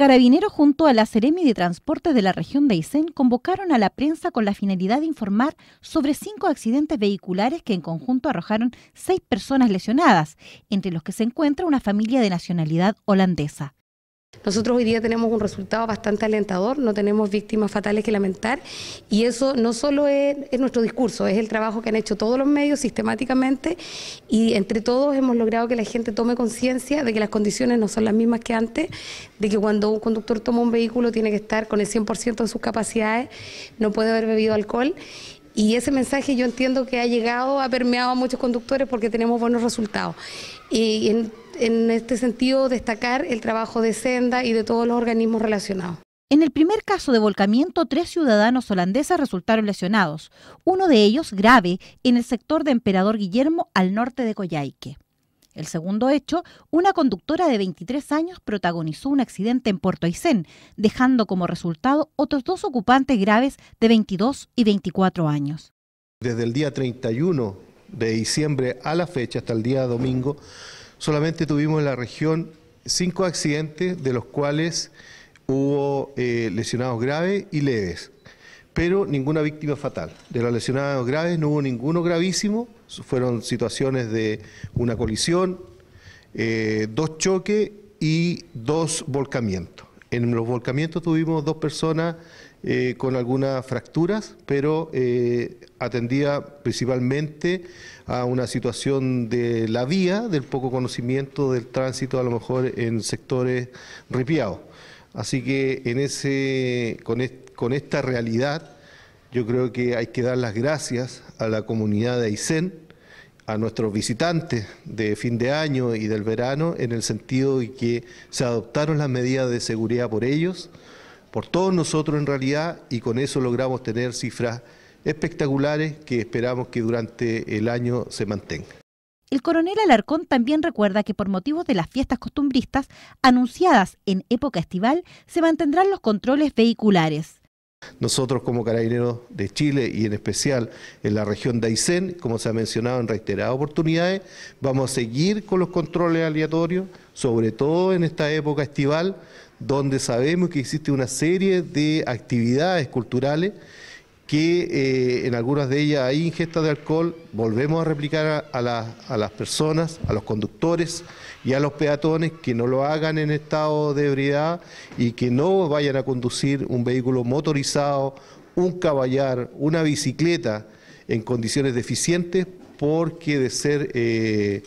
Carabineros junto a la Seremi de Transportes de la región de Aysén convocaron a la prensa con la finalidad de informar sobre cinco accidentes vehiculares que en conjunto arrojaron seis personas lesionadas, entre los que se encuentra una familia de nacionalidad holandesa. Nosotros hoy día tenemos un resultado bastante alentador, no tenemos víctimas fatales que lamentar y eso no solo es, nuestro discurso, es el trabajo que han hecho todos los medios sistemáticamente y entre todos hemos logrado que la gente tome conciencia de que las condiciones no son las mismas que antes, de que cuando un conductor toma un vehículo tiene que estar con el 100% de sus capacidades, no puede haber bebido alcohol y ese mensaje yo entiendo que ha llegado, ha permeado a muchos conductores porque tenemos buenos resultados. Y en, este sentido, destacar el trabajo de Senda y de todos los organismos relacionados. En el primer caso de volcamiento, tres ciudadanos holandeses resultaron lesionados, uno de ellos grave en el sector de Emperador Guillermo al norte de Coyhaique. El segundo hecho, una conductora de 23 años protagonizó un accidente en Puerto Aysén, dejando como resultado otros dos ocupantes graves de 22 y 24 años. Desde el día 31 de diciembre a la fecha, hasta el día domingo, solamente tuvimos en la región cinco accidentes, de los cuales hubo eh, lesionados graves y leves pero ninguna víctima fatal. De las lesionadas graves no hubo ninguno gravísimo, fueron situaciones de una colisión, eh, dos choques y dos volcamientos. En los volcamientos tuvimos dos personas eh, con algunas fracturas, pero eh, atendía principalmente a una situación de la vía, del poco conocimiento del tránsito, a lo mejor en sectores ripiados. Así que en ese, con, este, con esta realidad, yo creo que hay que dar las gracias a la comunidad de Aysén, a nuestros visitantes de fin de año y del verano, en el sentido de que se adoptaron las medidas de seguridad por ellos, por todos nosotros en realidad, y con eso logramos tener cifras espectaculares que esperamos que durante el año se mantengan. El coronel Alarcón también recuerda que por motivos de las fiestas costumbristas anunciadas en época estival se mantendrán los controles vehiculares. Nosotros como carabineros de Chile y en especial en la región de Aysén, como se ha mencionado en reiteradas oportunidades, vamos a seguir con los controles aleatorios, sobre todo en esta época estival, donde sabemos que existe una serie de actividades culturales que eh, en algunas de ellas hay ingesta de alcohol, volvemos a replicar a, las personas, a los conductores y a los peatones que no lo hagan en estado de ebriedad y que no vayan a conducir un vehículo motorizado, un caballar, una bicicleta en condiciones deficientes, porque de ser... Eh,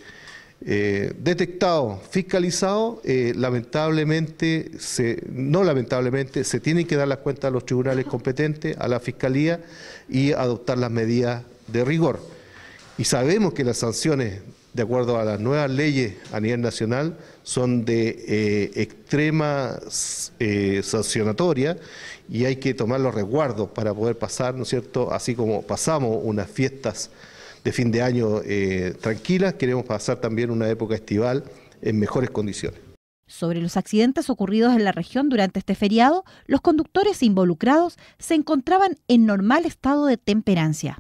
eh, detectado, fiscalizado, eh, lamentablemente, se, no lamentablemente, se tienen que dar las cuentas a los tribunales competentes, a la Fiscalía y adoptar las medidas de rigor. Y sabemos que las sanciones, de acuerdo a las nuevas leyes a nivel nacional, son de eh, extrema sancionatoria y hay que tomar los resguardos para poder pasar, ¿no es cierto?, así como pasamos unas fiestas de fin de año eh, tranquila, queremos pasar también una época estival en mejores condiciones. Sobre los accidentes ocurridos en la región durante este feriado, los conductores involucrados se encontraban en normal estado de temperancia.